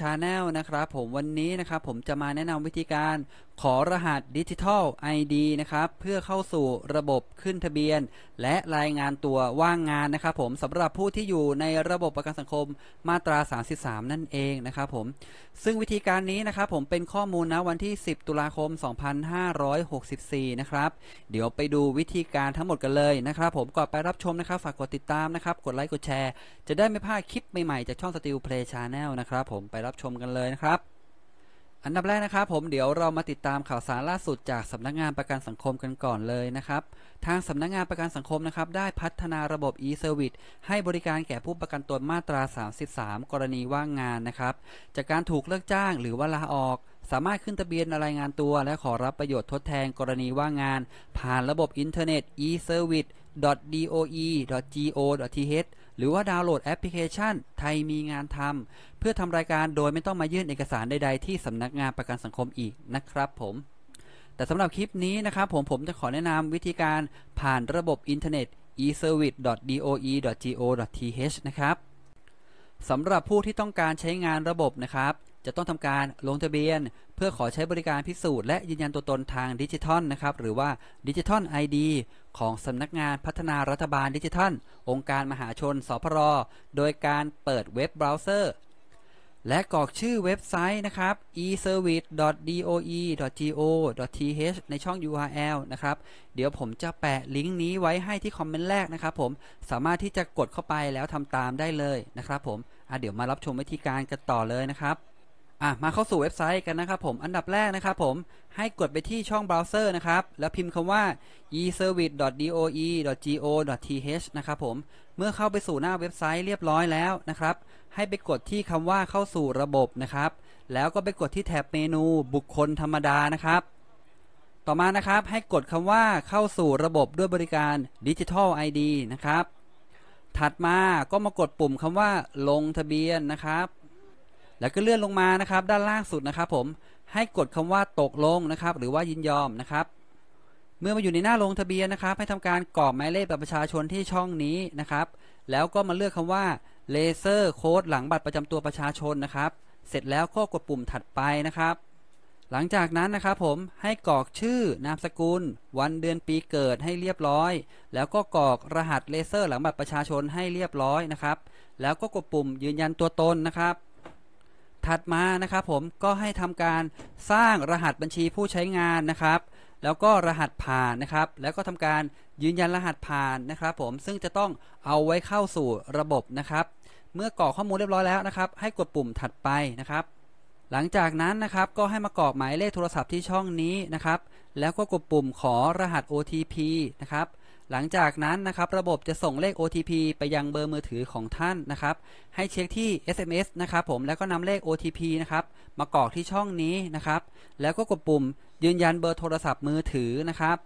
ชาแนลนะครับ ผมวันนี้ นะครับ ผมจะมาแนะนำวิธีการขอรหัสดิจิทัล ID นะครับเพื่อเข้าสู่ระบบขึ้นทะเบียน และรายงานตัวว่างงานนะครับผมสำหรับผู้ที่อยู่ในระบบประกันสังคมมาตรา 33 นั่นเองนะครับผมซึ่งวิธีการนี้นะครับผมเป็นข้อมูลนะวันที่ 10 ตุลาคม 2564 นะครับ เดี๋ยวไปดูวิธีการทั้งหมดกันเลยนะครับ ผมก่อนไปรับชมนะครับ ฝากกดติดตามนะครับ กดไลค์กดแชร์ จะได้ไม่พลาดคลิปใหม่ ๆ จากช่องสติ e เพล a y c h a นะครับผมไปรับชมกันเลยนะครับอันดับแรกนะครับผมเดี๋ยวเรามาติดตามข่าวสารล่าสุดจากสำนักงานประกันสังคมกันก่อนเลยนะครับ ทางสำนักงานประกันสังคมนะครับได้พัฒนาระบบ e-service ให้บริการแก่ผู้ประกันตนมาตรา 33 กรณีว่างงานนะครับ จากการถูกเลิกจ้างหรือว่าลาออกสามารถขึ้นทะเบียนรายงานตัว และขอรับประโยชน์ทดแทนกรณีว่างงาน ผ่านระบบอินเทอร์เน็ต e-service doe.go.th หรือว่าดาวน์โหลดแอปพลิเคชัน ไทยมีงานทำเพื่อทำรายการโดยไม่ต้องมายื่นเอกสารใดๆ ที่สำนักงานประกันสังคมอีกนะครับผมแต่สำหรับคลิปนี้นะครับ ผมผมจะขอแนะนำวิธีการผ่านระบบอินเทอร์เน็ต e-service.doe.go.th นะครับสำหรับผู้ที่ต้องการใช้งานระบบนะครับจะต้องทำการลงทะเบียน เพื่อขอใช้บริการพิสูจน์และยืนยันตัวตนทางดิจิทัลนะครับ หรือว่าดิจิทัล ID ของสำนักงานพัฒนารัฐบาลดิจิทัล องค์การมหาชน สพร โดยการเปิดเว็บเบราว์เซอร์ และกรอกชื่อเว็บไซต์นะครับ eservice.doe.go.th ในช่อง URL นะครับ เดี๋ยวผมจะแปะลิงก์นี้ไว้ให้ที่คอมเมนต์แรกนะครับผมสามารถที่จะกดเข้าไปแล้วทำตามได้เลยนะครับ ผมเดี๋ยวมารับชมวิธีการกันต่อเลยนะครับอ่ะมาเข้าสู่เว็บไซต์กันนะครับผม อันดับแรกนะครับผมให้กดไปที่ช่องเบราว์เซอร์นะครับ แล้วพิมพ์คำว่า eservice.doe.go.th นะครับ ผม เมื่อเข้าไปสู่หน้าเว็บไซต์เรียบร้อยแล้วนะครับ ให้ไปกดที่คำว่าเข้าสู่ระบบนะครับ แล้วก็ไปกดที่แท็บเมนูบุคคลธรรมดานะครับ ต่อมานะครับให้กดคำว่าเข้าสู่ระบบด้วยบริการ Digital ID นะครับ ถัดมาก็มากดปุ่มคำว่าลงทะเบียนนะครับแล้วก็เลื่อนลงมา นะครับ ด้านล่างสุด นะครับ ผม ให้กดคำว่าตกลง นะครับ หรือว่ายินยอม นะครับ เมื่อมาอยู่ในหน้าลงทะเบียน นะครับ ให้ทำการกรอกหมายเลขบัตรประชาชนที่ช่องนี้ นะครับ แล้วก็มาเลือกคำว่าเลเซอร์โค้ดหลังบัตรประจำตัวประชาชน นะครับ เสร็จแล้วก็กดปุ่มถัดไป นะครับ หลังจากนั้น นะครับผม ให้กรอกชื่อนามสกุล วันเดือนปีเกิดให้เรียบร้อย แล้วก็กรอกรหัสเลเซอร์ หลังบัตรประชาชน ให้เรียบร้อย นะครับ แล้วก็กดปุ่มยืนยันตัวตน นะครับถัดมานะครับผมก็ให้ทำการสร้างรหัสบัญชีผู้ใช้งานนะครับ แล้วก็รหัสผ่านนะครับ แล้วก็ทำการยืนยันรหัสผ่านนะครับผมซึ่งจะต้องเอาไว้เข้าสู่ระบบนะครับ เมื่อกรอกข้อมูลเรียบร้อยแล้วนะครับให้กดปุ่มถัดไปนะครับ หลังจากนั้นนะครับก็ให้มากรอกหมายเลขโทรศัพท์ที่ช่องนี้นะครับ แล้วก็กดปุ่มขอรหัส OTP นะครับหลังจากนั้นนะครับระบบจะส่งเลข OTP ไปยังเบอร์มือถือของท่านนะครับ ให้เช็คที่ SMS นะครับผมแล้วก็นำเลข OTP นะครับมากรอกที่ช่องนี้นะครับ แล้วก็กดปุ่ม ยืนยันเบอร์โทรศัพท์มือถือนะครับ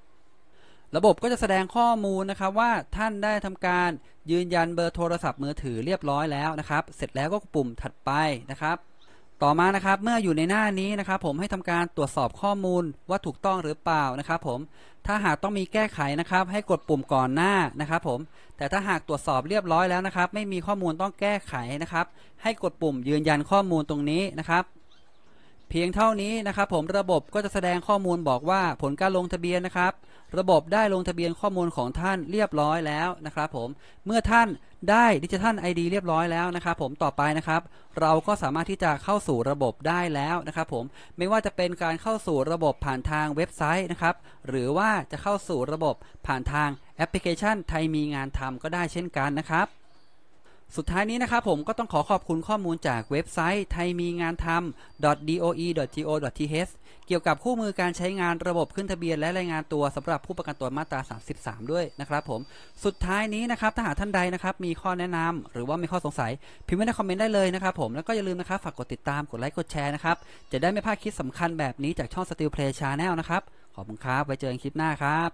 ระบบก็จะแสดงข้อมูลนะครับว่าท่านได้ทำการยืนยันเบอร์โทรศัพท์มือถือเรียบร้อยแล้วนะครับเสร็จแล้วก็ปุ่มถัดไปนะครับต่อมานะครับเมื่ออยู่ในหน้านี้นะครับ ผมให้ทำการตรวจสอบข้อมูลว่าถูกต้องหรือเปล่านะครับ ผมถ้าหากต้องมีแก้ไขนะครับ ให้กดปุ่มก่อนหน้านะครับ ผมแต่ถ้าหากตรวจสอบเรียบร้อยแล้วนะครับ ไม่มีข้อมูลต้องแก้ไขนะครับ ให้กดปุ่มยืนยันข้อมูลตรงนี้นะครับ เพียงเท่านี้นะครับ ผมระบบก็จะแสดงข้อมูลบอกว่า ผลการลงทะเบียนนะครับระบบได้ลงทะเบียนข้อมูลของท่านเรียบร้อยแล้วนะครับผม เมื่อท่านได้ดิจิทัลดีเรียบร้อยแล้วนะครับผมต่อไปนะครับ เราก็สามารถที่จะเข้าสู่ระบบได้แล้วนะครับผมไม่ว่าจะเป็นการเข้าสู่ระบบผ่านทางเว็บไซต์นะครับ หรือว่าจะเข้าสู่ระบบผ่านทางแอปพลิเคชันไทยมีงานทำก็ได้เช่นกันนะครับสุดท้ายนี้นะครับผมก็ต้องขอขอบคุณข้อมูลจากเว็บไซต์ไทยมีงานทำ doe.go.th เกี่ยวกับคู่มือการใช้งานระบบขึ้นทะเบียนและรายงานตัวสำหรับผู้ประกันตนมาตรา33 ด้วยนะครับผมสุดท้ายนี้นะครับถ้าหากท่านใดนะครับมีข้อแนะนำหรือว่ามีข้อสงสัยพิมพ์ไว้ในคอมเมนต์ได้เลยนะครับผมแล้วก็อย่าลืมนะครับ ฝากกดติดตามกดไลค์กดแชร์นะครับจะได้ไม่พลาดคลิปสำคัญแบบนี้จากช่องสติลเพล a y c h a n นะครับขอบคุณครับไว้เจอกันคลิปหน้าครับ